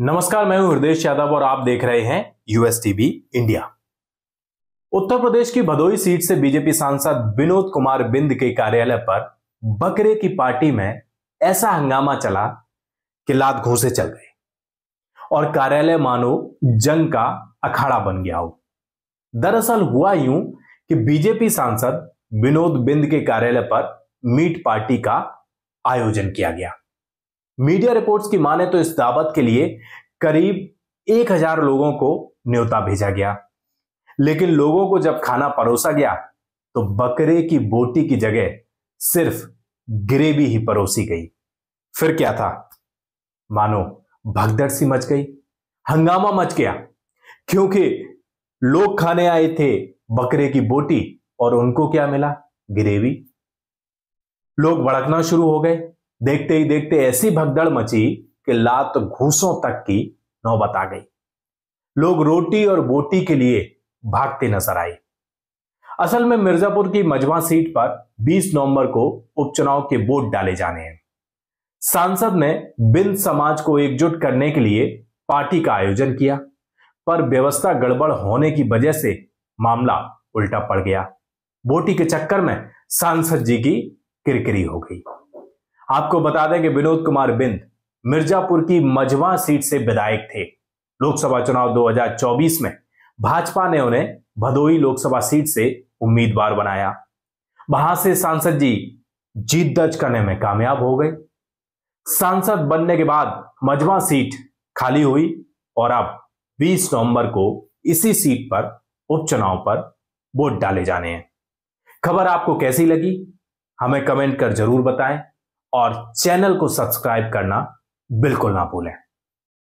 नमस्कार मैं हूं हृदय यादव और आप देख रहे हैं US TV India Uttar Pradesh की भदोई सीट से बीजेपी सांसद विनोद कुमार बिंद के कार्यालय पर बकरे की पार्टी में ऐसा हंगामा चला कि लात घूसे चल गए और कार्यालय मानो जंग का अखाड़ा बन गया हो दरअसल हुआ यूं कि बीजेपी सांसद विनोद बिंद के कार्यालय पर मीट पार्टी का आयोजन किया गया मीडिया रिपोर्ट्स की माने तो इस दावत के लिए करीब एक हजार लोगों को न्योता भेजा गया लेकिन लोगों को जब खाना परोसा गया तो बकरे की बोटी की जगह सिर्फ ग्रेवी ही परोसी गई फिर क्या था मानो भगदड़ सी मच गई हंगामा मच गया क्योंकि लोग खाने आए थे बकरे की बोटी और उनको क्या मिला ग्रेवी लोग भड़कना शुरू हो गए देखते ही देखते ऐसी भगदड़ मची कि लात घूसों तक की नौबत आ गई लोग रोटी और बोटी के लिए भागते नजर आए असल में मिर्जापुर की मजवा सीट पर 20 नवंबर को उपचुनाव के वोट डाले जाने हैं सांसद ने बिल समाज को एकजुट करने के लिए पार्टी का आयोजन किया पर व्यवस्था गड़बड़ होने की वजह से मामला उल्टा पड़ गया बोटी के चक्कर में सांसद जी की किरकिरी हो गई आपको बता दें कि विनोद कुमार बिंद मिर्जापुर की मझवा सीट से विधायक थे लोकसभा चुनाव 2024 में भाजपा ने उन्हें भदोई लोकसभा सीट से उम्मीदवार बनाया वहां से सांसद जी जीत दर्ज करने में कामयाब हो गए सांसद बनने के बाद मजवा सीट खाली हुई और अब 20 नवंबर को इसी सीट पर उपचुनाव पर वोट डाले जाने हैं खबर आपको कैसी लगी हमें कमेंट कर जरूर बताएं और चैनल को सब्सक्राइब करना बिल्कुल ना भूलें